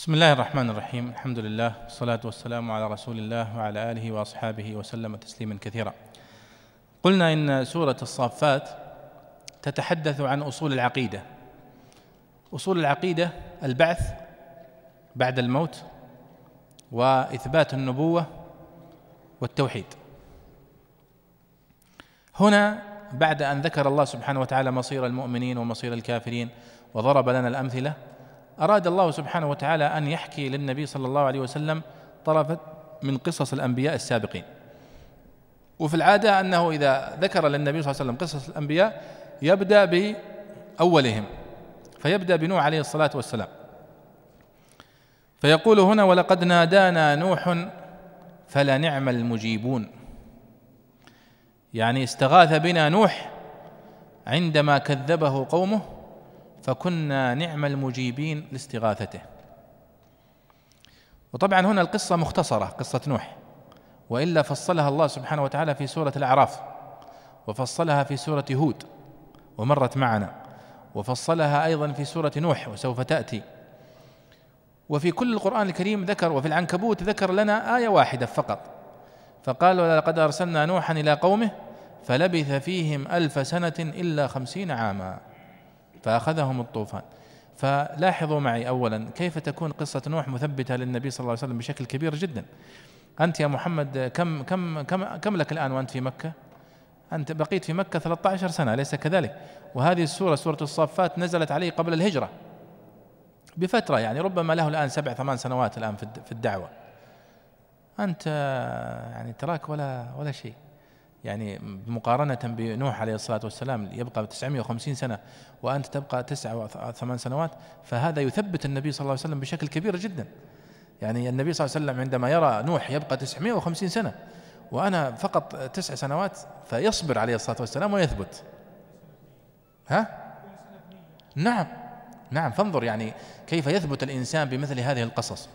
بسم الله الرحمن الرحيم الحمد لله والصلاة والسلام على رسول الله وعلى آله وأصحابه وسلم تسليما كثيرا قلنا إن سورة الصافات تتحدث عن أصول العقيدة أصول العقيدة البعث بعد الموت وإثبات النبوة والتوحيد هنا بعد أن ذكر الله سبحانه وتعالى مصير المؤمنين ومصير الكافرين وضرب لنا الأمثلة أراد الله سبحانه وتعالى أن يحكي للنبي صلى الله عليه وسلم طرفة من قصص الأنبياء السابقين وفي العادة أنه إذا ذكر للنبي صلى الله عليه وسلم قصص الأنبياء يبدأ بأولهم فيبدأ بنوح عليه الصلاة والسلام فيقول هنا ولقد نادانا نوح فلنعم المجيبون يعني استغاث بنا نوح عندما كذبه قومه فكنا نعم المجيبين لاستغاثته وطبعا هنا القصة مختصرة قصة نوح وإلا فصلها الله سبحانه وتعالى في سورة الأعراف وفصلها في سورة هود ومرت معنا وفصلها أيضا في سورة نوح وسوف تأتي وفي كل القرآن الكريم ذكر وفي العنكبوت ذكر لنا آية واحدة فقط فقال ولقد أرسلنا نوحا إلى قومه فلبث فيهم ألف سنة إلا خمسين عاما فأخذهم الطوفان فلاحظوا معي أولا كيف تكون قصة نوح مثبتة للنبي صلى الله عليه وسلم بشكل كبير جدا أنت يا محمد كم كم كم كم لك الآن وأنت في مكة؟ أنت بقيت في مكة 13 سنة أليس كذلك؟ وهذه السورة سورة الصافات نزلت عليه قبل الهجرة بفترة يعني ربما له الآن سبع ثمان سنوات الآن في الدعوة أنت يعني تراك ولا ولا شيء يعني مقارنة بنوح عليه الصلاة والسلام يبقى 950 سنة وأنت تبقى تسعة وثمان سنوات فهذا يثبت النبي صلى الله عليه وسلم بشكل كبير جدا يعني النبي صلى الله عليه وسلم عندما يرى نوح يبقى 950 سنة وأنا فقط تسع سنوات فيصبر عليه الصلاة والسلام ويثبت ها؟ نعم نعم فانظر يعني كيف يثبت الإنسان بمثل هذه القصص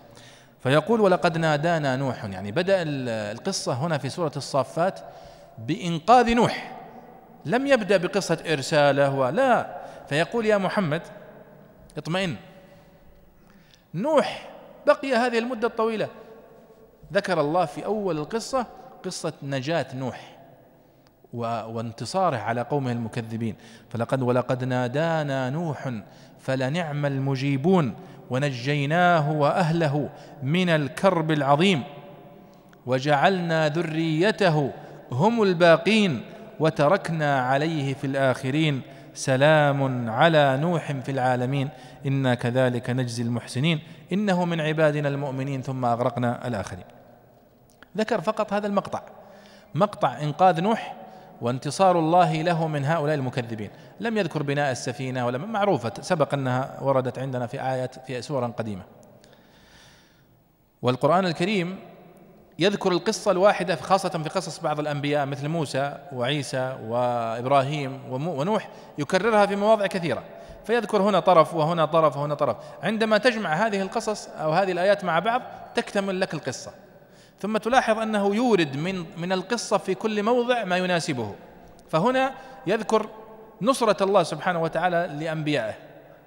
فيقول ولقد نادانا نوح يعني بدأ القصة هنا في سورة الصافات بإنقاذ نوح لم يبدأ بقصة إرساله لا فيقول يا محمد اطمئن نوح بقي هذه المدة الطويلة ذكر الله في أول القصة قصة نجاة نوح وانتصاره على قومه المكذبين فلقد ولقد نادانا نوح فلنعم المجيبون ونجيناه واهله من الكرب العظيم وجعلنا ذريته هم الباقين وتركنا عليه في الآخرين سلام على نوح في العالمين إنا كذلك نجزي المحسنين إنه من عبادنا المؤمنين ثم أغرقنا الآخرين ذكر فقط هذا المقطع مقطع إنقاذ نوح وانتصار الله له من هؤلاء المكذبين لم يذكر بناء السفينة ولا معروفة سبق أنها وردت عندنا في آيات في سورة قديمة والقرآن الكريم يذكر القصة الواحدة خاصة في قصص بعض الأنبياء مثل موسى وعيسى وإبراهيم ونوح يكررها في مواضع كثيرة فيذكر هنا طرف وهنا طرف وهنا طرف عندما تجمع هذه القصص أو هذه الآيات مع بعض تكتمل لك القصة ثم تلاحظ أنه يورد من من القصة في كل موضع ما يناسبه فهنا يذكر نصرة الله سبحانه وتعالى لأنبيائه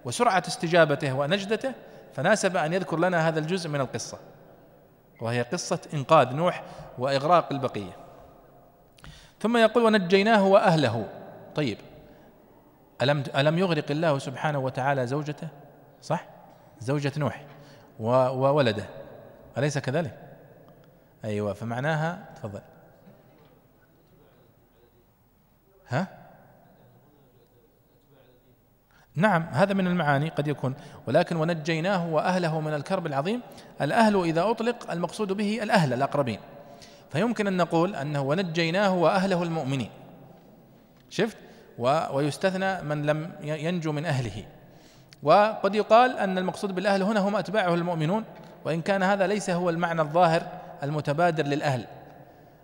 وسرعة استجابته ونجدته فناسب أن يذكر لنا هذا الجزء من القصة وهي قصة إنقاذ نوح وإغراق البقية ثم يقول ونجيناه وأهله طيب ألم ألم يغرق الله سبحانه وتعالى زوجته صح زوجة نوح وولده أليس كذلك أيوة فمعناها تفضل ها نعم هذا من المعاني قد يكون ولكن ونجيناه واهله من الكرب العظيم الاهل اذا اطلق المقصود به الاهل الاقربين فيمكن ان نقول انه ونجيناه واهله المؤمنين شفت ويستثنى من لم ينجو من اهله وقد يقال ان المقصود بالاهل هنا هم اتباعه المؤمنون وان كان هذا ليس هو المعنى الظاهر المتبادر للاهل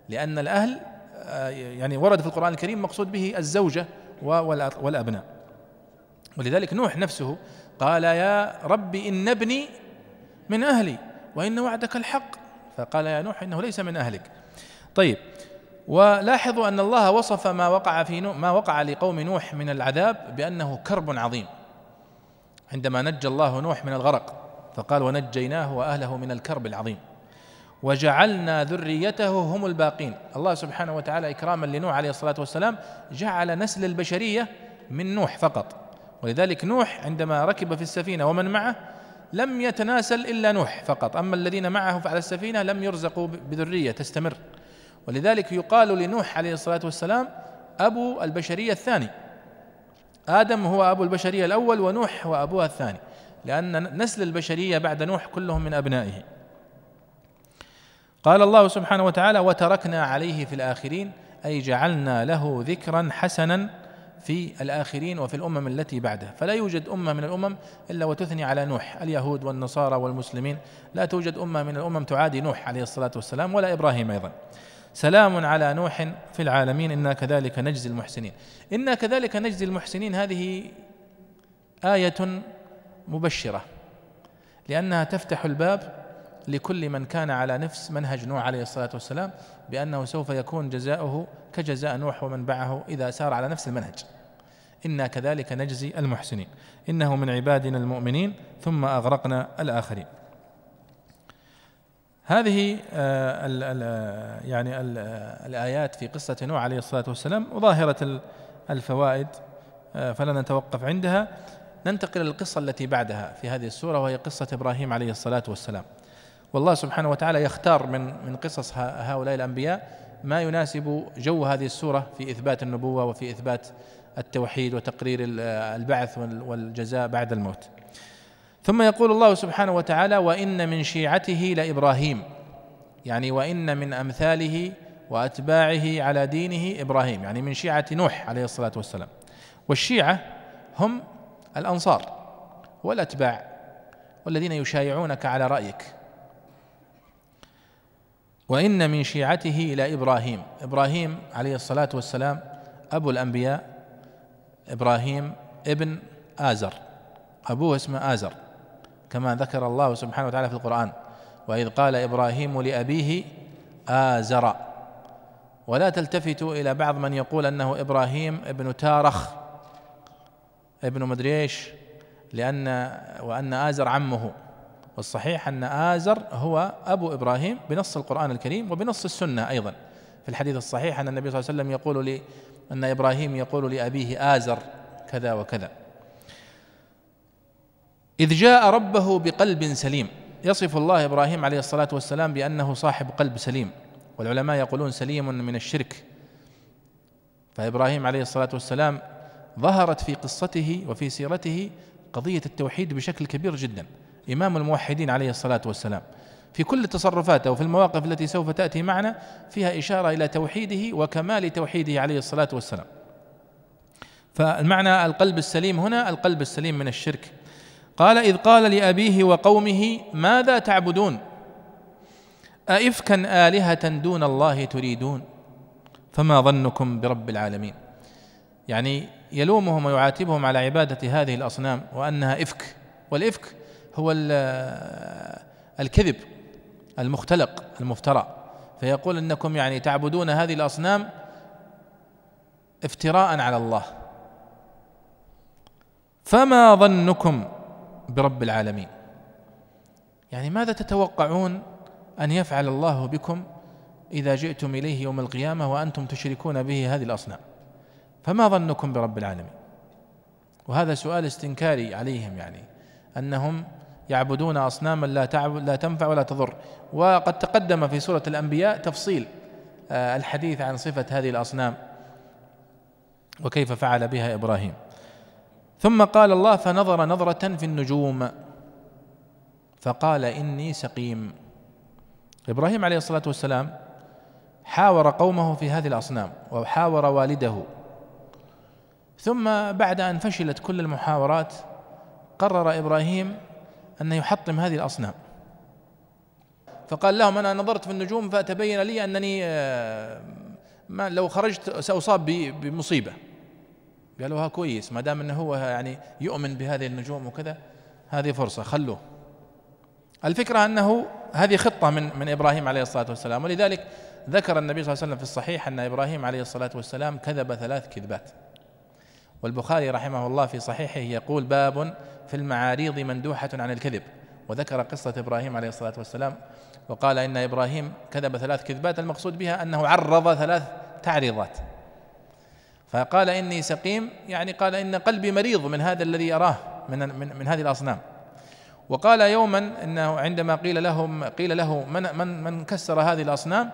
لان الاهل آه، يعني ورد في القران الكريم مقصود به الزوجه والابناء ولذلك نوح نفسه قال يا رب إن ابني من أهلي وإن وعدك الحق فقال يا نوح إنه ليس من أهلك طيب ولاحظوا أن الله وصف ما وقع في ما وقع لقوم نوح من العذاب بأنه كرب عظيم عندما نجى الله نوح من الغرق فقال ونجيناه وأهله من الكرب العظيم وجعلنا ذريته هم الباقين الله سبحانه وتعالى إكراما لنوح عليه الصلاة والسلام جعل نسل البشرية من نوح فقط ولذلك نوح عندما ركب في السفينة ومن معه لم يتناسل إلا نوح فقط أما الذين معه على السفينة لم يرزقوا بذرية تستمر ولذلك يقال لنوح عليه الصلاة والسلام أبو البشرية الثاني آدم هو أبو البشرية الأول ونوح هو أبوها الثاني لأن نسل البشرية بعد نوح كلهم من أبنائه قال الله سبحانه وتعالى وتركنا عليه في الآخرين أي جعلنا له ذكرا حسنا في الآخرين وفي الأمم التي بعده فلا يوجد أمة من الأمم إلا وتثني على نوح اليهود والنصارى والمسلمين لا توجد أمة من الأمم تعادي نوح عليه الصلاة والسلام ولا إبراهيم أيضا سلام على نوح في العالمين إنا كذلك نجزي المحسنين إنا كذلك نجزي المحسنين هذه آية مبشرة لأنها تفتح الباب لكل من كان على نفس منهج نوح عليه الصلاة والسلام بأنه سوف يكون جزاؤه كجزاء نوح ومن بعه إذا سار على نفس المنهج إنا كذلك نجزي المحسنين إنه من عبادنا المؤمنين ثم أغرقنا الآخرين هذه آه، ال ال يعني ال الآيات في قصة نوح عليه الصلاة والسلام وظاهرة الفوائد آه، فلا نتوقف عندها ننتقل للقصة التي بعدها في هذه السورة وهي قصة إبراهيم عليه الصلاة والسلام والله سبحانه وتعالى يختار من من قصص هؤلاء الأنبياء ما يناسب جو هذه السورة في إثبات النبوة وفي إثبات التوحيد وتقرير البعث والجزاء بعد الموت ثم يقول الله سبحانه وتعالى وان من شيعته لابراهيم يعني وان من امثاله واتباعه على دينه ابراهيم يعني من شيعه نوح عليه الصلاه والسلام والشيعه هم الانصار والاتباع والذين يشايعونك على رايك وان من شيعته لابراهيم ابراهيم عليه الصلاه والسلام ابو الانبياء إبراهيم ابن آزر أبوه اسمه آزر كما ذكر الله سبحانه وتعالى في القرآن وإذ قال إبراهيم لأبيه آزر ولا تلتفتوا إلى بعض من يقول أنه إبراهيم ابن تارخ ابن مدريش لأن وأن آزر عمه والصحيح أن آزر هو أبو إبراهيم بنص القرآن الكريم وبنص السنة أيضا في الحديث الصحيح أن النبي صلى الله عليه وسلم يقول أن إبراهيم يقول لأبيه آزر كذا وكذا إذ جاء ربه بقلب سليم يصف الله إبراهيم عليه الصلاة والسلام بأنه صاحب قلب سليم والعلماء يقولون سليم من الشرك فإبراهيم عليه الصلاة والسلام ظهرت في قصته وفي سيرته قضية التوحيد بشكل كبير جدا إمام الموحدين عليه الصلاة والسلام في كل تصرفاته وفي المواقف التي سوف تأتي معنا فيها إشارة إلى توحيده وكمال توحيده عليه الصلاة والسلام فالمعنى القلب السليم هنا القلب السليم من الشرك قال إذ قال لأبيه وقومه ماذا تعبدون أئفكا آلهة دون الله تريدون فما ظنكم برب العالمين يعني يلومهم ويعاتبهم على عبادة هذه الأصنام وأنها إفك والإفك هو الكذب المختلق المفترى فيقول انكم يعني تعبدون هذه الاصنام افتراء على الله فما ظنكم برب العالمين يعني ماذا تتوقعون ان يفعل الله بكم اذا جئتم اليه يوم القيامه وانتم تشركون به هذه الاصنام فما ظنكم برب العالمين وهذا سؤال استنكاري عليهم يعني انهم يعبدون أصناما لا, لا تنفع ولا تضر وقد تقدم في سورة الأنبياء تفصيل آه، الحديث عن صفة هذه الأصنام وكيف فعل بها إبراهيم ثم قال الله فنظر نظرة في النجوم فقال إني سقيم إبراهيم عليه الصلاة والسلام حاور قومه في هذه الأصنام وحاور والده ثم بعد أن فشلت كل المحاورات قرر إبراهيم أن يحطم هذه الأصنام فقال لهم أنا نظرت في النجوم فتبين لي أنني آه، ما لو خرجت سأصاب بمصيبة قالوا ها كويس ما دام أنه هو يعني يؤمن بهذه النجوم وكذا هذه فرصة خلوه الفكرة أنه هذه خطة من من إبراهيم عليه الصلاة والسلام ولذلك ذكر النبي صلى الله عليه وسلم في الصحيح أن إبراهيم عليه الصلاة والسلام كذب ثلاث كذبات والبخاري رحمه الله في صحيحه يقول باب في المعاريض مندوحة عن الكذب وذكر قصة إبراهيم عليه الصلاة والسلام وقال إن إبراهيم كذب ثلاث كذبات المقصود بها أنه عرض ثلاث تعريضات فقال إني سقيم يعني قال إن قلبي مريض من هذا الذي أراه من, من, من هذه الأصنام وقال يوما انه عندما قيل لهم قيل له من من من كسر هذه الاصنام؟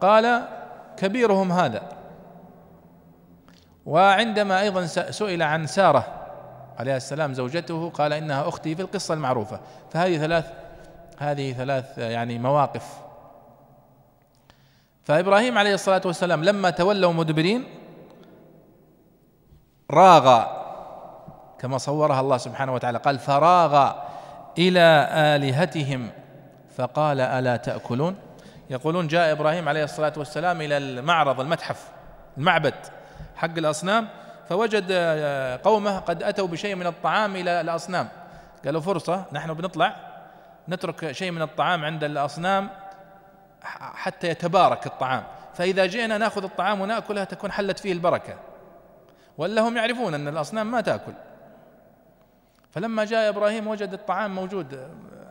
قال كبيرهم هذا. وعندما ايضا سئل عن ساره عليه السلام زوجته قال إنها أختي في القصة المعروفة فهذه ثلاث هذه ثلاث يعني مواقف فإبراهيم عليه الصلاة والسلام لما تولوا مدبرين راغ كما صورها الله سبحانه وتعالى قال فراغ إلى آلهتهم فقال ألا تأكلون يقولون جاء إبراهيم عليه الصلاة والسلام إلى المعرض المتحف المعبد حق الأصنام فوجد آه، قومه قد أتوا بشيء من الطعام إلى الأصنام قالوا فرصة نحن بنطلع نترك شيء من الطعام عند الأصنام حتى يتبارك الطعام فإذا جئنا ناخذ الطعام ونأكلها تكون حلت فيه البركة ولا هم يعرفون أن الأصنام ما تأكل فلما جاء إبراهيم وجد الطعام موجود آه،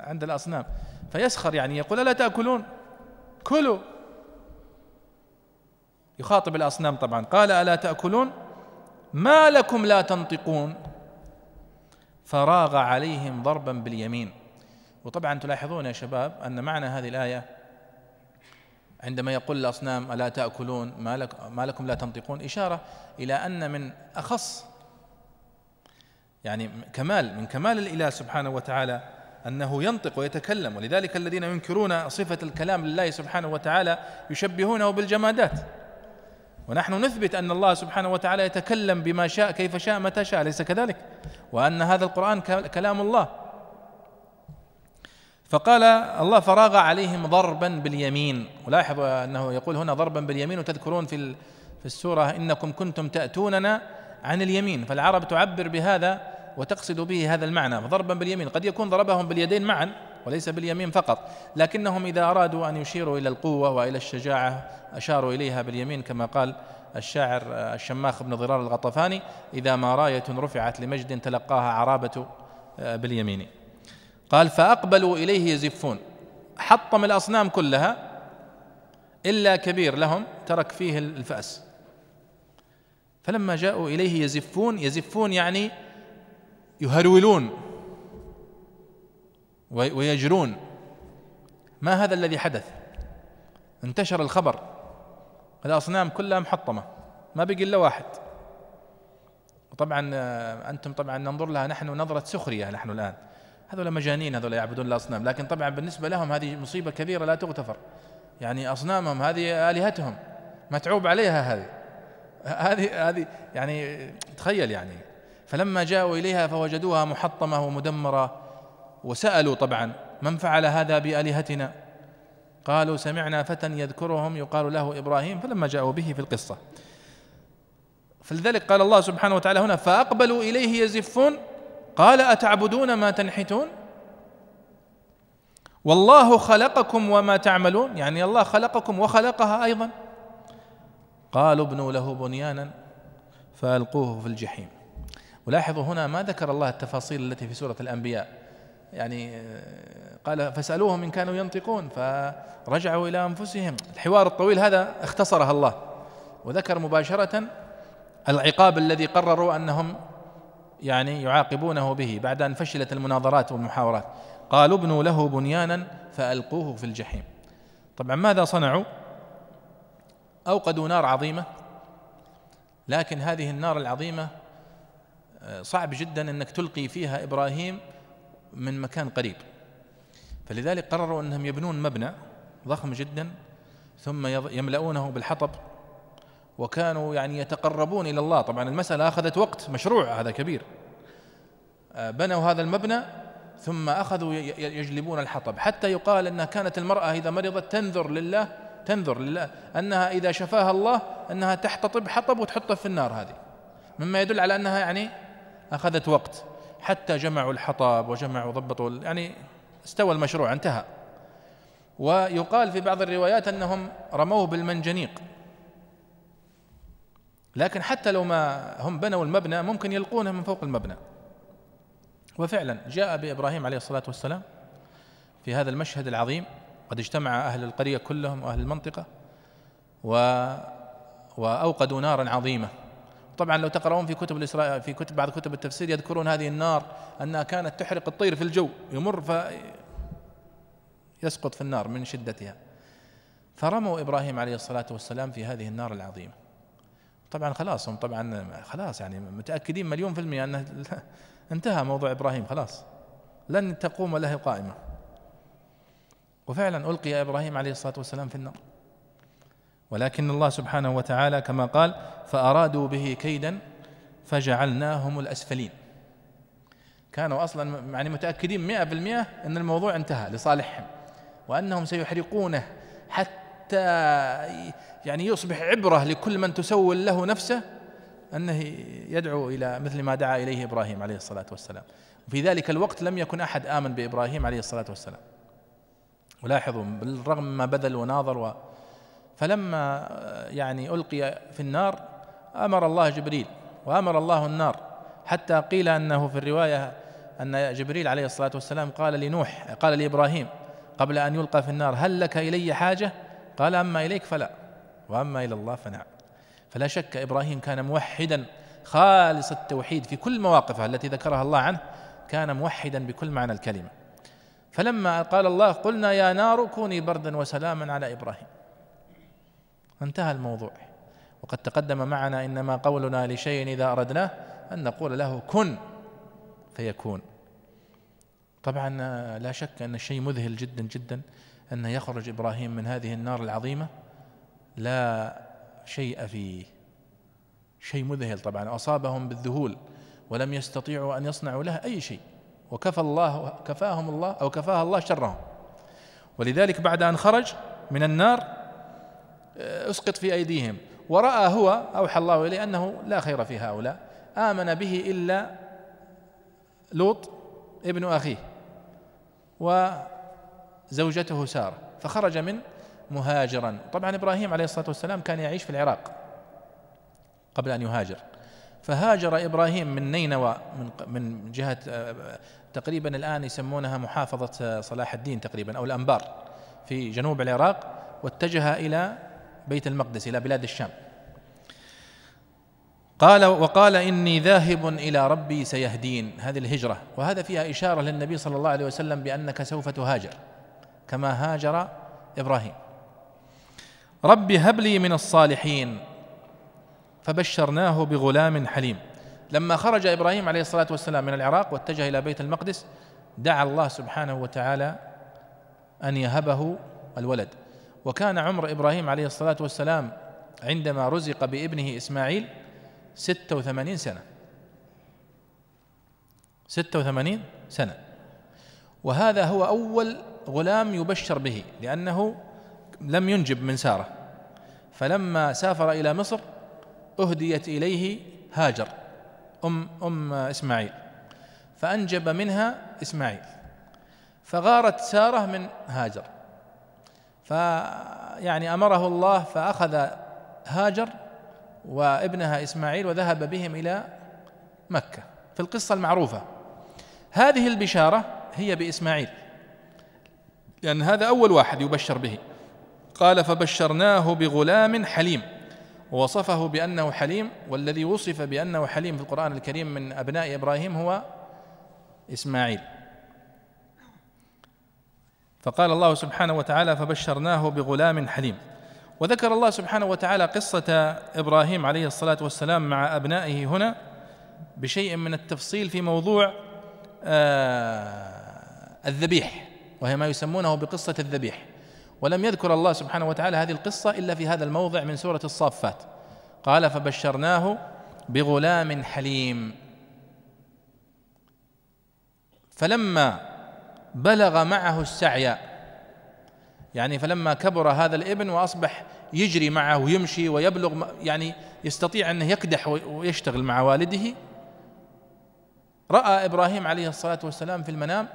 عند الأصنام فيسخر يعني يقول ألا تأكلون كلوا يخاطب الأصنام طبعا قال ألا تأكلون ما لكم لا تنطقون فراغ عليهم ضربا باليمين وطبعا تلاحظون يا شباب ان معنى هذه الايه عندما يقول الاصنام الا تاكلون ما, لك ما لكم لا تنطقون اشاره الى ان من اخص يعني كمال من كمال الاله سبحانه وتعالى انه ينطق ويتكلم ولذلك الذين ينكرون صفه الكلام لله سبحانه وتعالى يشبهونه بالجمادات ونحن نثبت أن الله سبحانه وتعالى يتكلم بما شاء كيف شاء متى شاء أليس كذلك وأن هذا القرآن كلام الله فقال الله فراغ عليهم ضربا باليمين ولاحظوا أنه يقول هنا ضربا باليمين وتذكرون في في السورة إنكم كنتم تأتوننا عن اليمين فالعرب تعبر بهذا وتقصد به هذا المعنى ضربا باليمين قد يكون ضربهم باليدين معا وليس باليمين فقط لكنهم إذا أرادوا أن يشيروا إلى القوة وإلى الشجاعة أشاروا إليها باليمين كما قال الشاعر الشماخ بن ضرار الغطفاني إذا ما راية رفعت لمجد تلقاها عرابة آه، باليمين قال فأقبلوا إليه يزفون حطم الأصنام كلها إلا كبير لهم ترك فيه الفأس فلما جاءوا إليه يزفون يزفون يعني يهرولون ويجرون ما هذا الذي حدث انتشر الخبر الأصنام كلها محطمة ما بقي إلا واحد وطبعا آه، أنتم طبعا ننظر لها نحن نظرة سخرية نحن الآن هذول مجانين هذول يعبدون الأصنام لكن طبعا بالنسبة لهم هذه مصيبة كبيرة لا تغتفر يعني أصنامهم هذه آلهتهم متعوب عليها هذه هذه هذه يعني تخيل يعني فلما جاءوا إليها فوجدوها محطمة ومدمرة وسألوا طبعا من فعل هذا بآلهتنا قالوا سمعنا فتى يذكرهم يقال له إبراهيم فلما جاءوا به في القصة فلذلك قال الله سبحانه وتعالى هنا فأقبلوا إليه يزفون قال أتعبدون ما تنحتون والله خلقكم وما تعملون يعني الله خلقكم وخلقها أيضا قالوا ابنوا له بنيانا فألقوه في الجحيم ولاحظوا هنا ما ذكر الله التفاصيل التي في سورة الأنبياء يعني قال فاسألوهم إن كانوا ينطقون فرجعوا إلى أنفسهم الحوار الطويل هذا اختصرها الله وذكر مباشرة العقاب الذي قرروا أنهم يعني يعاقبونه به بعد أن فشلت المناظرات والمحاورات قالوا ابنوا له بنيانا فألقوه في الجحيم طبعا ماذا صنعوا أوقدوا نار عظيمة لكن هذه النار العظيمة آه، صعب جدا أنك تلقي فيها إبراهيم من مكان قريب فلذلك قرروا أنهم يبنون مبنى ضخم جدا ثم يملؤونه بالحطب وكانوا يعني يتقربون إلى الله طبعا المسألة أخذت وقت مشروع هذا كبير آه، بنوا هذا المبنى ثم أخذوا يجلبون الحطب حتى يقال أنها كانت المرأة إذا مرضت تنذر لله تنذر لله أنها إذا شفاها الله أنها تحتطب حطب وتحطه في النار هذه مما يدل على أنها يعني أخذت وقت حتى جمعوا الحطب وجمعوا ضبطوا يعني استوى المشروع انتهى ويقال في بعض الروايات انهم رموه بالمنجنيق لكن حتى لو ما هم بنوا المبنى ممكن يلقونه من فوق المبنى وفعلا جاء بابراهيم عليه الصلاه والسلام في هذا المشهد العظيم قد اجتمع اهل القريه كلهم واهل المنطقه و واوقدوا نارا عظيمه طبعا لو تقرؤون في كتب الإسراء في كتب بعض كتب التفسير يذكرون هذه النار أنها كانت تحرق الطير في الجو يمر فيسقط في النار من شدتها فرموا إبراهيم عليه الصلاة والسلام في هذه النار العظيمة طبعا خلاص هم طبعا خلاص يعني متأكدين مليون في المئة أنه انتهى موضوع إبراهيم خلاص لن تقوم له قائمة وفعلا ألقي إبراهيم عليه الصلاة والسلام في النار ولكن الله سبحانه وتعالى كما قال فأرادوا به كيدا فجعلناهم الأسفلين كانوا أصلا يعني متأكدين مئة بالمئة أن الموضوع انتهى لصالحهم وأنهم سيحرقونه حتى يعني يصبح عبرة لكل من تسول له نفسه أنه يدعو إلى مثل ما دعا إليه إبراهيم عليه الصلاة والسلام في ذلك الوقت لم يكن أحد آمن بإبراهيم عليه الصلاة والسلام ولاحظوا بالرغم ما بذل وناظر فلما يعني ألقي في النار أمر الله جبريل وأمر الله النار حتى قيل أنه في الرواية أن جبريل عليه الصلاة والسلام قال لنوح قال لإبراهيم قبل أن يلقى في النار هل لك إلي حاجة قال أما إليك فلا وأما إلى الله فنعم فلا شك إبراهيم كان موحدا خالص التوحيد في كل مواقفه التي ذكرها الله عنه كان موحدا بكل معنى الكلمه فلما قال الله قلنا يا نار كوني بردا وسلاما على ابراهيم انتهى الموضوع وقد تقدم معنا انما قولنا لشيء اذا اردناه ان نقول له كن فيكون طبعا لا شك ان الشيء مذهل جدا جدا ان يخرج ابراهيم من هذه النار العظيمه لا شيء فيه شيء مذهل طبعا اصابهم بالذهول ولم يستطيعوا ان يصنعوا له اي شيء وكفى الله كفاهم الله او كفاها الله شرهم ولذلك بعد ان خرج من النار آه، اسقط في ايديهم وراى هو اوحى الله اليه انه لا خير في هؤلاء امن به الا لوط ابن اخيه وزوجته ساره فخرج من مهاجرا طبعا ابراهيم عليه الصلاه والسلام كان يعيش في العراق قبل ان يهاجر فهاجر ابراهيم من نينوى من من جهه آه، تقريبا الان يسمونها محافظه آه، صلاح الدين تقريبا او الانبار في جنوب العراق واتجه الى بيت المقدس إلى بلاد الشام قال وقال إني ذاهب إلى ربي سيهدين هذه الهجرة وهذا فيها إشارة للنبي صلى الله عليه وسلم بأنك سوف تهاجر كما هاجر إبراهيم رب هب لي من الصالحين فبشرناه بغلام حليم لما خرج إبراهيم عليه الصلاة والسلام من العراق واتجه إلى بيت المقدس دعا الله سبحانه وتعالى أن يهبه الولد وكان عمر إبراهيم عليه الصلاة والسلام عندما رزق بابنه إسماعيل ستة وثمانين سنة ستة وثمانين سنة وهذا هو أول غلام يبشر به لأنه لم ينجب من سارة فلما سافر إلى مصر أهديت إليه هاجر أم أم إسماعيل فأنجب منها إسماعيل فغارت سارة من هاجر فيعني امره الله فاخذ هاجر وابنها اسماعيل وذهب بهم الى مكه في القصه المعروفه هذه البشاره هي باسماعيل لان هذا اول واحد يبشر به قال فبشرناه بغلام حليم ووصفه بانه حليم والذي وصف بانه حليم في القران الكريم من ابناء ابراهيم هو اسماعيل فقال الله سبحانه وتعالى فبشرناه بغلام حليم وذكر الله سبحانه وتعالى قصة إبراهيم عليه الصلاة والسلام مع أبنائه هنا بشيء من التفصيل في موضوع آه، الذبيح وهي ما يسمونه بقصة الذبيح ولم يذكر الله سبحانه وتعالى هذه القصة إلا في هذا الموضع من سورة الصافات قال فبشرناه بغلام حليم فلما بلغ معه السعي يعني فلما كبر هذا الابن واصبح يجري معه ويمشي ويبلغ يعني يستطيع انه يكدح ويشتغل مع والده راى ابراهيم عليه الصلاه والسلام في المنام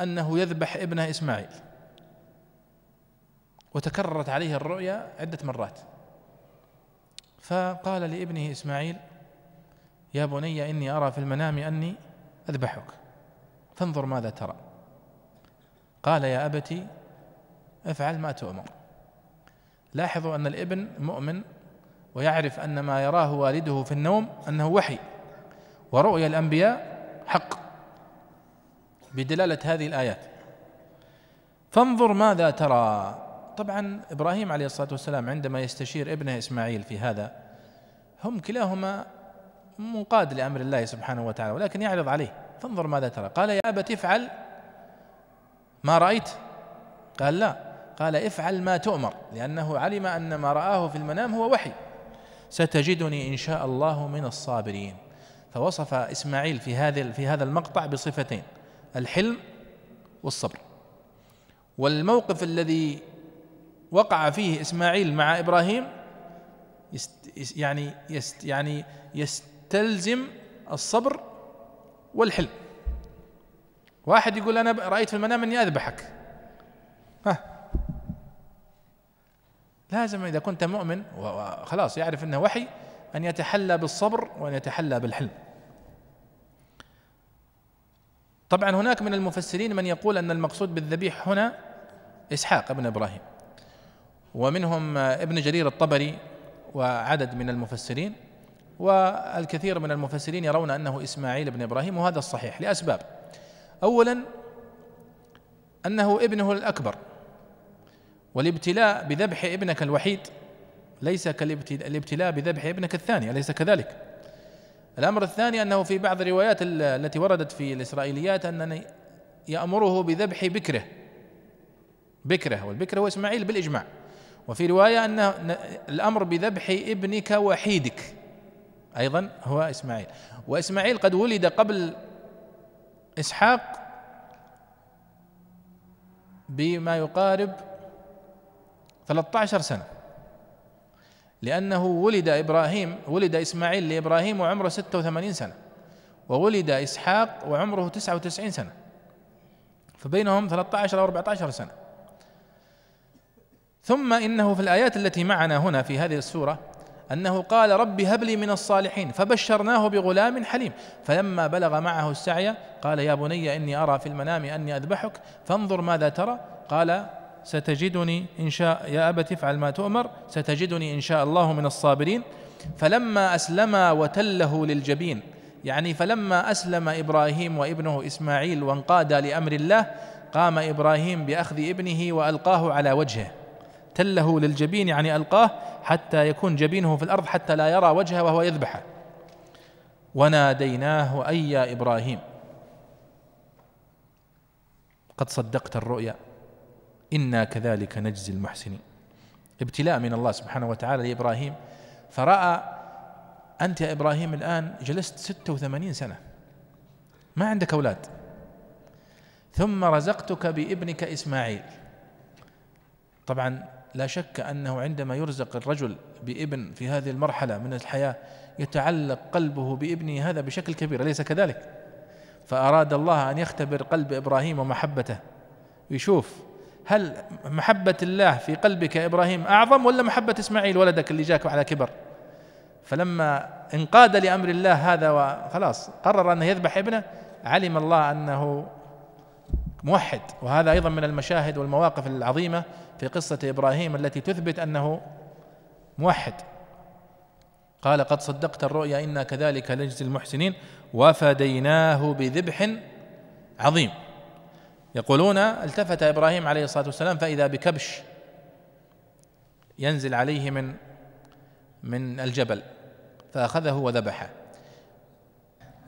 انه يذبح ابنه اسماعيل وتكررت عليه الرؤيا عده مرات فقال لابنه اسماعيل يا بني اني ارى في المنام اني اذبحك فانظر ماذا ترى قال يا أبتي افعل ما تؤمر لاحظوا أن الابن مؤمن ويعرف أن ما يراه والده في النوم أنه وحي ورؤيا الأنبياء حق بدلالة هذه الآيات فانظر ماذا ترى طبعا إبراهيم عليه الصلاة والسلام عندما يستشير ابنه إسماعيل في هذا هم كلاهما منقاد لأمر الله سبحانه وتعالى ولكن يعرض عليه فانظر ماذا ترى قال يا أبت افعل ما رأيت قال لا قال افعل ما تؤمر لأنه علم أن ما رآه في المنام هو وحي ستجدني إن شاء الله من الصابرين فوصف إسماعيل في هذا في هذا المقطع بصفتين الحلم والصبر والموقف الذي وقع فيه إسماعيل مع إبراهيم يست يعني يست يعني يستلزم الصبر والحلم واحد يقول أنا رأيت في المنام أني أذبحك ها لازم إذا كنت مؤمن وخلاص يعرف أنه وحي أن يتحلى بالصبر وأن يتحلى بالحلم طبعا هناك من المفسرين من يقول أن المقصود بالذبيح هنا إسحاق ابن إبراهيم ومنهم ابن جرير الطبري وعدد من المفسرين والكثير من المفسرين يرون انه اسماعيل بن ابراهيم وهذا الصحيح لاسباب اولا انه ابنه الاكبر والابتلاء بذبح ابنك الوحيد ليس كالابتلاء بذبح ابنك الثاني اليس كذلك الامر الثاني انه في بعض الروايات التي وردت في الاسرائيليات انني يامره بذبح بكره بكره والبكره هو اسماعيل بالاجماع وفي روايه ان الامر بذبح ابنك وحيدك أيضا هو إسماعيل وإسماعيل قد ولد قبل إسحاق بما يقارب 13 سنة لأنه ولد إبراهيم ولد إسماعيل لإبراهيم وعمره 86 سنة وولد إسحاق وعمره 99 سنة فبينهم 13 أو 14 سنة ثم إنه في الآيات التي معنا هنا في هذه السورة أنه قال رب هب لي من الصالحين فبشرناه بغلام حليم فلما بلغ معه السعي قال يا بني إني أرى في المنام أني أذبحك فانظر ماذا ترى قال ستجدني إن شاء يا أبت افعل ما تؤمر ستجدني إن شاء الله من الصابرين فلما أسلما وتله للجبين يعني فلما أسلم إبراهيم وابنه إسماعيل وانقادا لأمر الله قام إبراهيم بأخذ ابنه وألقاه على وجهه تله للجبين يعني ألقاه حتى يكون جبينه في الأرض حتى لا يرى وجهه وهو يذبحه وناديناه أي يا إبراهيم قد صدقت الرؤيا إنا كذلك نجزي المحسنين ابتلاء من الله سبحانه وتعالى لإبراهيم فرأى أنت يا إبراهيم الآن جلست 86 سنة ما عندك أولاد ثم رزقتك بابنك إسماعيل طبعا لا شك انه عندما يرزق الرجل بابن في هذه المرحله من الحياه يتعلق قلبه بابنه هذا بشكل كبير اليس كذلك؟ فاراد الله ان يختبر قلب ابراهيم ومحبته يشوف هل محبه الله في قلبك يا ابراهيم اعظم ولا محبه اسماعيل ولدك اللي جاك على كبر؟ فلما انقاد لامر الله هذا وخلاص قرر انه يذبح ابنه علم الله انه موحد وهذا ايضا من المشاهد والمواقف العظيمه في قصة إبراهيم التي تثبت أنه موحد قال قد صدقت الرؤيا إنا كذلك نجزي المحسنين وفديناه بذبح عظيم يقولون التفت إبراهيم عليه الصلاة والسلام فإذا بكبش ينزل عليه من من الجبل فأخذه وذبحه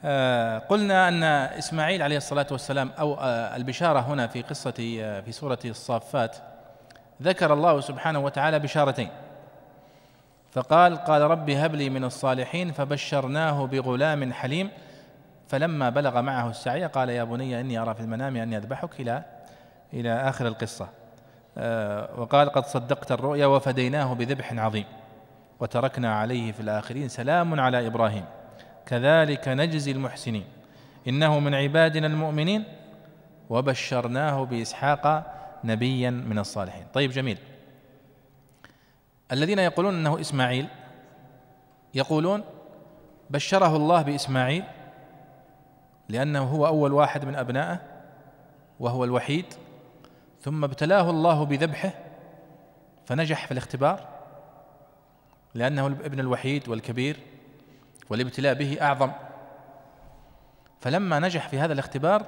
آه، قلنا أن إسماعيل عليه الصلاة والسلام أو آه، البشارة هنا في قصة آه، في سورة الصافات ذكر الله سبحانه وتعالى بشارتين فقال قال رب هب لي من الصالحين فبشرناه بغلام حليم فلما بلغ معه السعي قال يا بني اني ارى في المنام اني اذبحك الى الى اخر القصه آه، وقال قد صدقت الرؤيا وفديناه بذبح عظيم وتركنا عليه في الاخرين سلام على ابراهيم كذلك نجزي المحسنين انه من عبادنا المؤمنين وبشرناه باسحاق نبيا من الصالحين طيب جميل الذين يقولون انه اسماعيل يقولون بشره الله باسماعيل لانه هو اول واحد من ابنائه وهو الوحيد ثم ابتلاه الله بذبحه فنجح في الاختبار لانه الابن الوحيد والكبير والابتلاء به اعظم فلما نجح في هذا الاختبار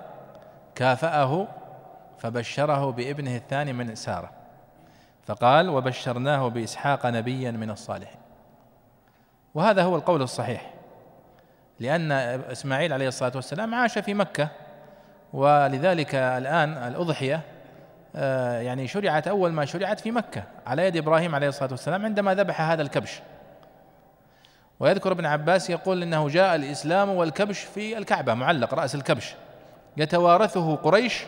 كافأه فبشره بابنه الثاني من ساره فقال وبشرناه باسحاق نبيا من الصالحين وهذا هو القول الصحيح لان اسماعيل عليه الصلاه والسلام عاش في مكه ولذلك الان الاضحيه آه، يعني شرعت اول ما شرعت في مكه على يد ابراهيم عليه الصلاه والسلام عندما ذبح هذا الكبش ويذكر ابن عباس يقول انه جاء الاسلام والكبش في الكعبه معلق راس الكبش يتوارثه قريش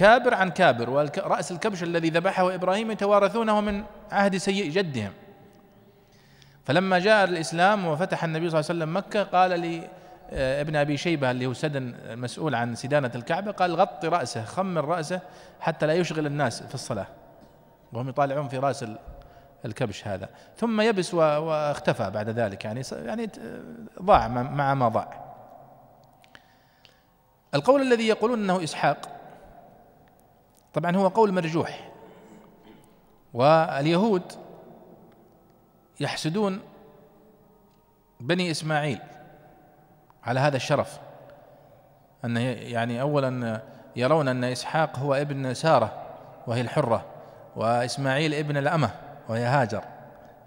كابر عن كابر ورأس الكبش الذي ذبحه إبراهيم يتوارثونه من عهد سيء جدهم فلما جاء الإسلام وفتح النبي صلى الله عليه وسلم مكة قال لي آه، ابن أبي شيبة اللي هو سدن المسؤول عن سدانة الكعبة قال غطي رأسه خمر رأسه حتى لا يشغل الناس في الصلاة وهم يطالعون في رأس الكبش هذا ثم يبس واختفى بعد ذلك يعني يعني ضاع مع ما ضاع القول الذي يقولون انه اسحاق طبعا هو قول مرجوح واليهود يحسدون بني اسماعيل على هذا الشرف ان يعني اولا يرون ان اسحاق هو ابن ساره وهي الحره واسماعيل ابن الامه وهي هاجر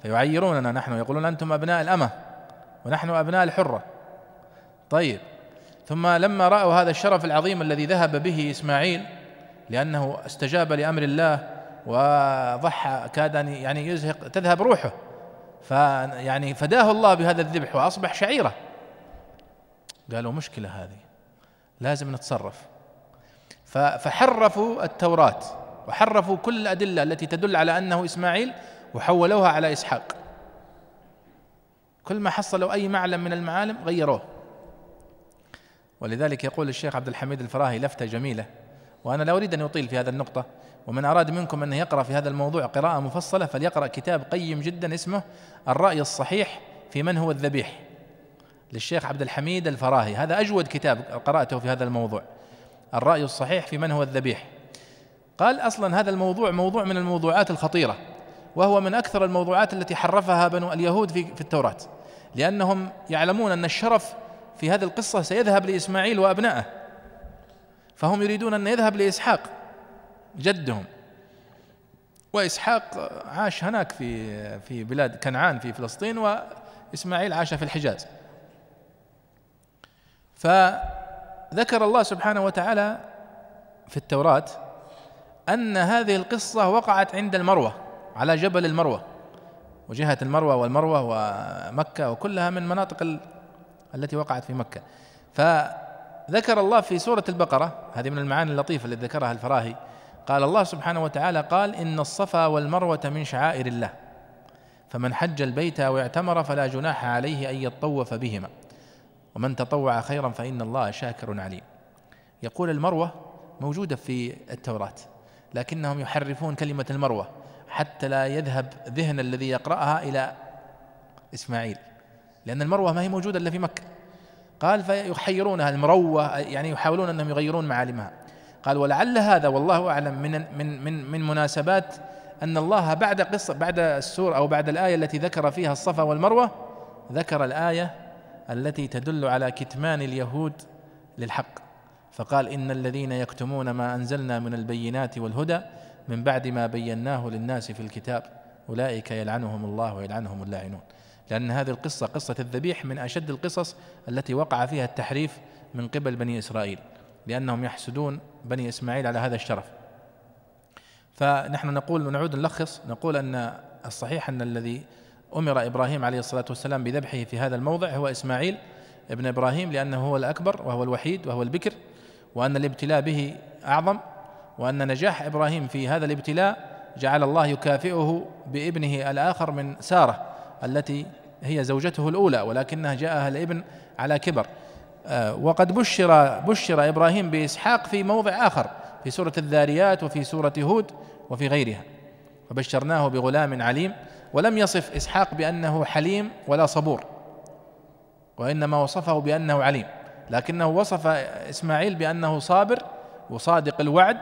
فيعيروننا نحن يقولون انتم ابناء الامه ونحن ابناء الحره طيب ثم لما راوا هذا الشرف العظيم الذي ذهب به اسماعيل لأنه استجاب لأمر الله وضحى كاد أن يعني يزهق تذهب روحه فيعني فداه الله بهذا الذبح وأصبح شعيرة قالوا مشكلة هذه لازم نتصرف فحرفوا التوراة وحرفوا كل الأدلة التي تدل على أنه إسماعيل وحولوها على إسحاق كل ما حصلوا أي معلم من المعالم غيروه ولذلك يقول الشيخ عبد الحميد الفراهي لفتة جميلة وأنا لا أريد أن أطيل في هذه النقطة ومن أراد منكم أن يقرأ في هذا الموضوع قراءة مفصلة فليقرأ كتاب قيم جدا اسمه الرأي الصحيح في من هو الذبيح للشيخ عبد الحميد الفراهي هذا أجود كتاب قرأته في هذا الموضوع الرأي الصحيح في من هو الذبيح قال أصلا هذا الموضوع موضوع من الموضوعات الخطيرة وهو من أكثر الموضوعات التي حرفها بنو اليهود في, في التوراة لأنهم يعلمون أن الشرف في هذه القصة سيذهب لإسماعيل وأبنائه فهم يريدون أن يذهب لإسحاق جدهم وإسحاق عاش هناك في في بلاد كنعان في فلسطين وإسماعيل عاش في الحجاز فذكر الله سبحانه وتعالى في التوراة أن هذه القصة وقعت عند المروة على جبل المروة وجهة المروة والمروة ومكة وكلها من مناطق التي وقعت في مكة ف ذكر الله في سورة البقرة هذه من المعاني اللطيفة التي ذكرها الفراهي قال الله سبحانه وتعالى قال إن الصفا والمروة من شعائر الله فمن حج البيت أو اعتمر فلا جناح عليه أن يطوف بهما ومن تطوع خيرا فإن الله شاكر عليم يقول المروة موجودة في التوراة لكنهم يحرفون كلمة المروة حتى لا يذهب ذهن الذي يقرأها إلى إسماعيل لأن المروة ما هي موجودة إلا في مكة قال فيحيرونها المروة يعني يحاولون أنهم يغيرون معالمها قال ولعل هذا والله أعلم من من من من مناسبات أن الله بعد قصة بعد السورة أو بعد الآية التي ذكر فيها الصفا والمروة ذكر الآية التي تدل على كتمان اليهود للحق فقال إن الذين يكتمون ما أنزلنا من البينات والهدى من بعد ما بيناه للناس في الكتاب أولئك يلعنهم الله ويلعنهم اللاعنون لأن هذه القصة قصة الذبيح من أشد القصص التي وقع فيها التحريف من قبل بني إسرائيل لأنهم يحسدون بني إسماعيل على هذا الشرف فنحن نقول ونعود نلخص نقول أن الصحيح أن الذي أمر إبراهيم عليه الصلاة والسلام بذبحه في هذا الموضع هو إسماعيل ابن إبراهيم لأنه هو الأكبر وهو الوحيد وهو البكر وأن الابتلاء به أعظم وأن نجاح إبراهيم في هذا الابتلاء جعل الله يكافئه بابنه الآخر من سارة التي هي زوجته الأولى ولكنها جاءها الابن على كبر آه، وقد بشر بشر إبراهيم بإسحاق في موضع آخر في سورة الذاريات وفي سورة هود وفي غيرها وبشرناه بغلام عليم ولم يصف إسحاق بأنه حليم ولا صبور وإنما وصفه بأنه عليم لكنه وصف إسماعيل بأنه صابر وصادق الوعد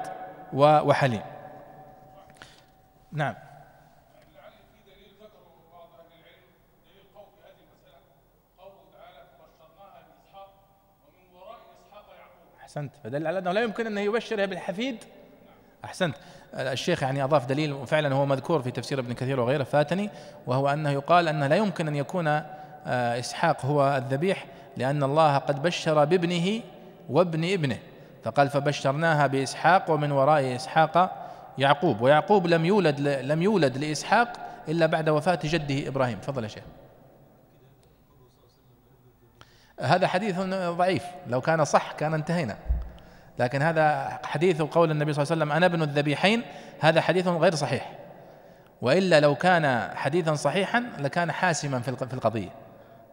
وحليم نعم أحسنت فدل على أنه لا يمكن أن يبشرها بالحفيد أحسنت آه، الشيخ يعني أضاف دليل وفعلا هو مذكور في تفسير ابن كثير وغيره فاتني وهو أنه يقال أنه لا يمكن أن يكون آه، إسحاق هو الذبيح لأن الله قد بشر بابنه وابن ابنه فقال فبشرناها بإسحاق ومن وراء إسحاق يعقوب ويعقوب لم يولد لم يولد لإسحاق إلا بعد وفاة جده إبراهيم فضل شيخ هذا حديث ضعيف لو كان صح كان انتهينا لكن هذا حديث قول النبي صلى الله عليه وسلم أنا ابن الذبيحين هذا حديث غير صحيح وإلا لو كان حديثا صحيحا لكان حاسما في القضية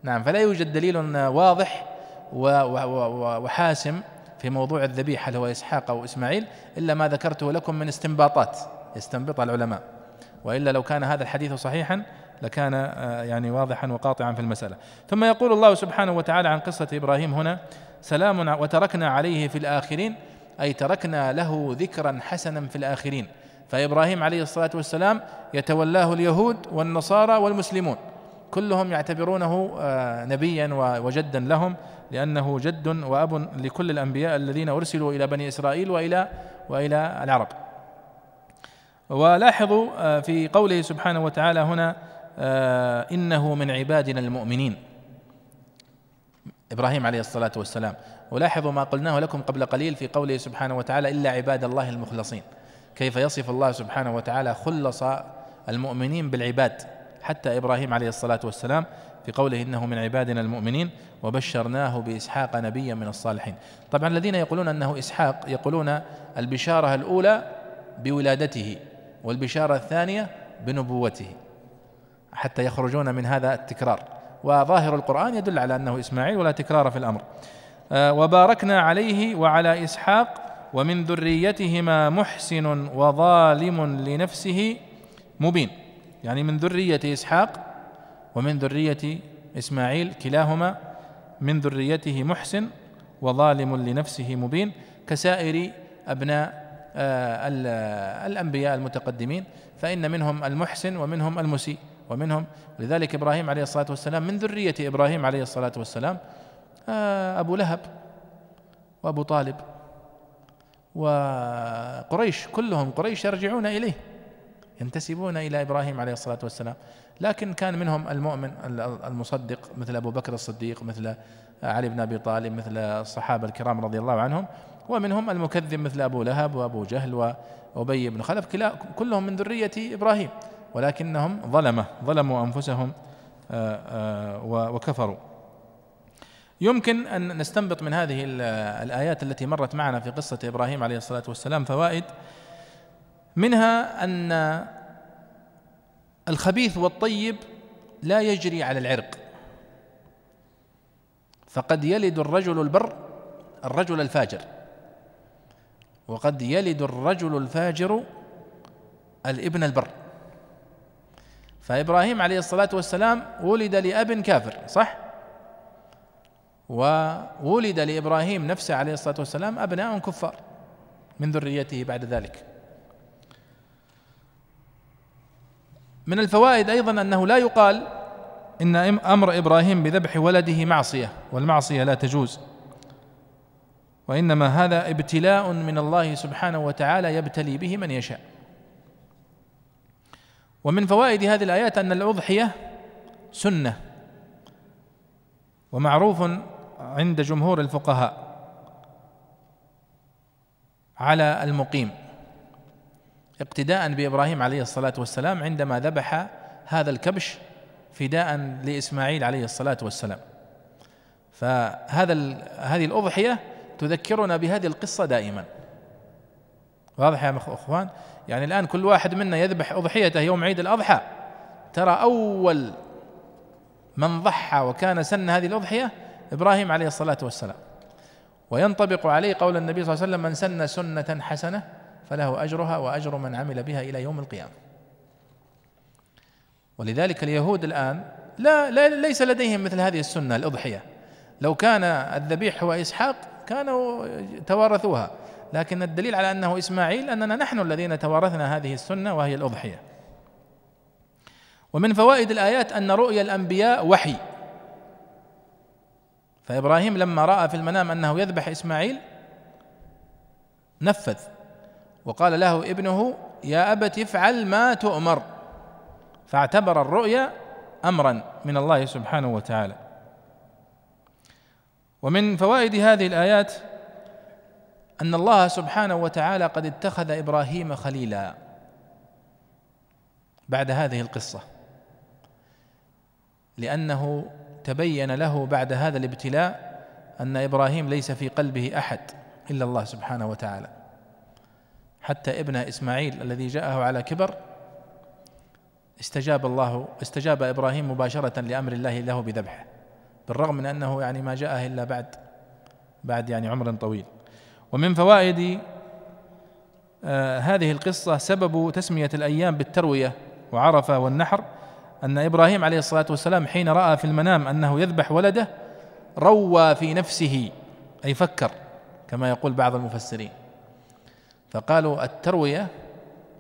نعم فلا يوجد دليل واضح وحاسم في موضوع الذبيحة هل هو إسحاق أو إسماعيل إلا ما ذكرته لكم من استنباطات يستنبطها العلماء وإلا لو كان هذا الحديث صحيحا لكان آه، يعني واضحا وقاطعا في المسألة ثم يقول الله سبحانه وتعالى عن قصة إبراهيم هنا سلام وتركنا عليه في الآخرين أي تركنا له ذكرا حسنا في الآخرين فإبراهيم عليه الصلاة والسلام يتولاه اليهود والنصارى والمسلمون كلهم يعتبرونه آه، نبيا وجدا لهم لأنه جد وأب لكل الأنبياء الذين أرسلوا إلى بني إسرائيل وإلى وإلى العرب ولاحظوا آه، في قوله سبحانه وتعالى هنا آه، إنه من عبادنا المؤمنين إبراهيم عليه الصلاة والسلام ولاحظوا ما قلناه لكم قبل قليل في قوله سبحانه وتعالى إلا عباد الله المخلصين كيف يصف الله سبحانه وتعالى خلص المؤمنين بالعباد حتى إبراهيم عليه الصلاة والسلام في قوله إنه من عبادنا المؤمنين وبشرناه بإسحاق نبيا من الصالحين طبعا الذين يقولون أنه إسحاق يقولون البشارة الأولى بولادته والبشارة الثانية بنبوته حتى يخرجون من هذا التكرار وظاهر القرآن يدل على أنه إسماعيل ولا تكرار في الأمر آه، وباركنا عليه وعلى إسحاق ومن ذريتهما محسن وظالم لنفسه مبين يعني من ذرية إسحاق ومن ذرية إسماعيل كلاهما من ذريته محسن وظالم لنفسه مبين كسائر أبناء آه، الأنبياء المتقدمين فإن منهم المحسن ومنهم المسيء ومنهم لذلك إبراهيم عليه الصلاة والسلام من ذرية إبراهيم عليه الصلاة والسلام آه، أبو لهب وأبو طالب وقريش كلهم قريش يرجعون إليه ينتسبون إلى إبراهيم عليه الصلاة والسلام لكن كان منهم المؤمن المصدق مثل أبو بكر الصديق مثل علي بن أبي طالب مثل الصحابة الكرام رضي الله عنهم ومنهم المكذب مثل أبو لهب وأبو جهل وأبي بن خلف كلهم من ذرية إبراهيم ولكنهم ظلمه ظلموا انفسهم آه، آه، وكفروا يمكن ان نستنبط من هذه الايات التي مرت معنا في قصه ابراهيم عليه الصلاه والسلام فوائد منها ان الخبيث والطيب لا يجري على العرق فقد يلد الرجل البر الرجل الفاجر وقد يلد الرجل الفاجر الابن البر فابراهيم عليه الصلاه والسلام ولد لاب كافر صح؟ وولد لابراهيم نفسه عليه الصلاه والسلام ابناء كفار من ذريته بعد ذلك. من الفوائد ايضا انه لا يقال ان امر ابراهيم بذبح ولده معصيه والمعصيه لا تجوز وانما هذا ابتلاء من الله سبحانه وتعالى يبتلي به من يشاء ومن فوائد هذه الآيات أن الأضحية سنة ومعروف عند جمهور الفقهاء على المقيم اقتداء بإبراهيم عليه الصلاة والسلام عندما ذبح هذا الكبش فداء لإسماعيل عليه الصلاة والسلام فهذا هذه الأضحية تذكرنا بهذه القصة دائما واضح يا أخوان يعني الآن كل واحد منا يذبح أضحيته يوم عيد الأضحى ترى أول من ضحى وكان سن هذه الأضحية إبراهيم عليه الصلاة والسلام وينطبق عليه قول النبي صلى الله عليه وسلم من سن سنة حسنة فله أجرها وأجر من عمل بها إلى يوم القيامة ولذلك اليهود الآن لا, لا ليس لديهم مثل هذه السنة الأضحية لو كان الذبيح هو إسحاق كانوا توارثوها لكن الدليل على أنه إسماعيل أننا نحن الذين توارثنا هذه السنة وهي الأضحية ومن فوائد الآيات أن رؤيا الأنبياء وحي فإبراهيم لما رأى في المنام أنه يذبح إسماعيل نفذ وقال له ابنه يا أبت افعل ما تؤمر فاعتبر الرؤيا أمرا من الله سبحانه وتعالى ومن فوائد هذه الآيات ان الله سبحانه وتعالى قد اتخذ ابراهيم خليلا بعد هذه القصه لانه تبين له بعد هذا الابتلاء ان ابراهيم ليس في قلبه احد الا الله سبحانه وتعالى حتى ابن اسماعيل الذي جاءه على كبر استجاب الله استجاب ابراهيم مباشره لامر الله له بذبحه بالرغم من انه يعني ما جاءه الا بعد بعد يعني عمر طويل ومن فوائد آه، هذه القصة سبب تسمية الأيام بالتروية وعرفة والنحر أن إبراهيم عليه الصلاة والسلام حين رأى في المنام أنه يذبح ولده روى في نفسه أي فكر كما يقول بعض المفسرين فقالوا التروية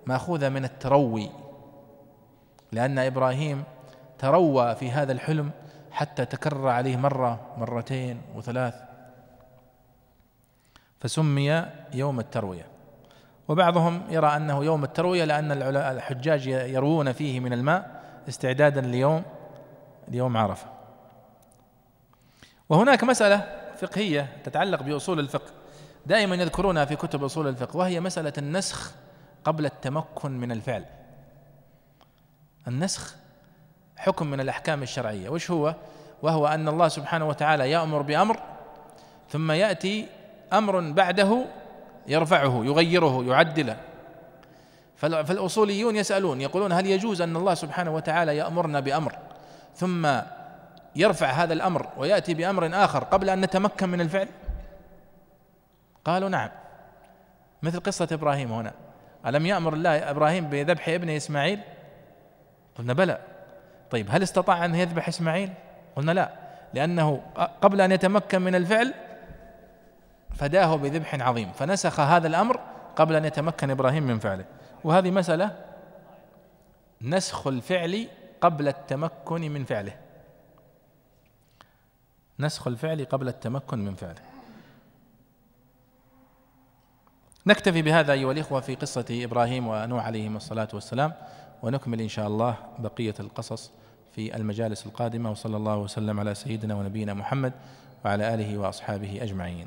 ماخوذة من التروي لأن إبراهيم تروى في هذا الحلم حتى تكرر عليه مرة مرتين وثلاث فسمي يوم التروية وبعضهم يرى أنه يوم التروية لأن الحجاج يروون فيه من الماء استعدادا ليوم ليوم عرفة وهناك مسألة فقهية تتعلق بأصول الفقه دائما يذكرونها في كتب أصول الفقه وهي مسألة النسخ قبل التمكن من الفعل النسخ حكم من الأحكام الشرعية وش هو؟ وهو أن الله سبحانه وتعالى يأمر بأمر ثم يأتي امر بعده يرفعه يغيره يعدله فالاصوليون يسالون يقولون هل يجوز ان الله سبحانه وتعالى يامرنا بامر ثم يرفع هذا الامر وياتي بامر اخر قبل ان نتمكن من الفعل قالوا نعم مثل قصه ابراهيم هنا الم يامر الله ابراهيم بذبح ابنه اسماعيل قلنا بلى طيب هل استطاع ان يذبح اسماعيل قلنا لا لانه قبل ان يتمكن من الفعل فداه بذبح عظيم فنسخ هذا الامر قبل ان يتمكن ابراهيم من فعله وهذه مساله نسخ الفعل قبل التمكن من فعله نسخ الفعل قبل التمكن من فعله نكتفي بهذا ايها الاخوه في قصه ابراهيم ونوح عليهم الصلاه والسلام ونكمل ان شاء الله بقيه القصص في المجالس القادمه وصلى الله وسلم على سيدنا ونبينا محمد وعلى اله واصحابه اجمعين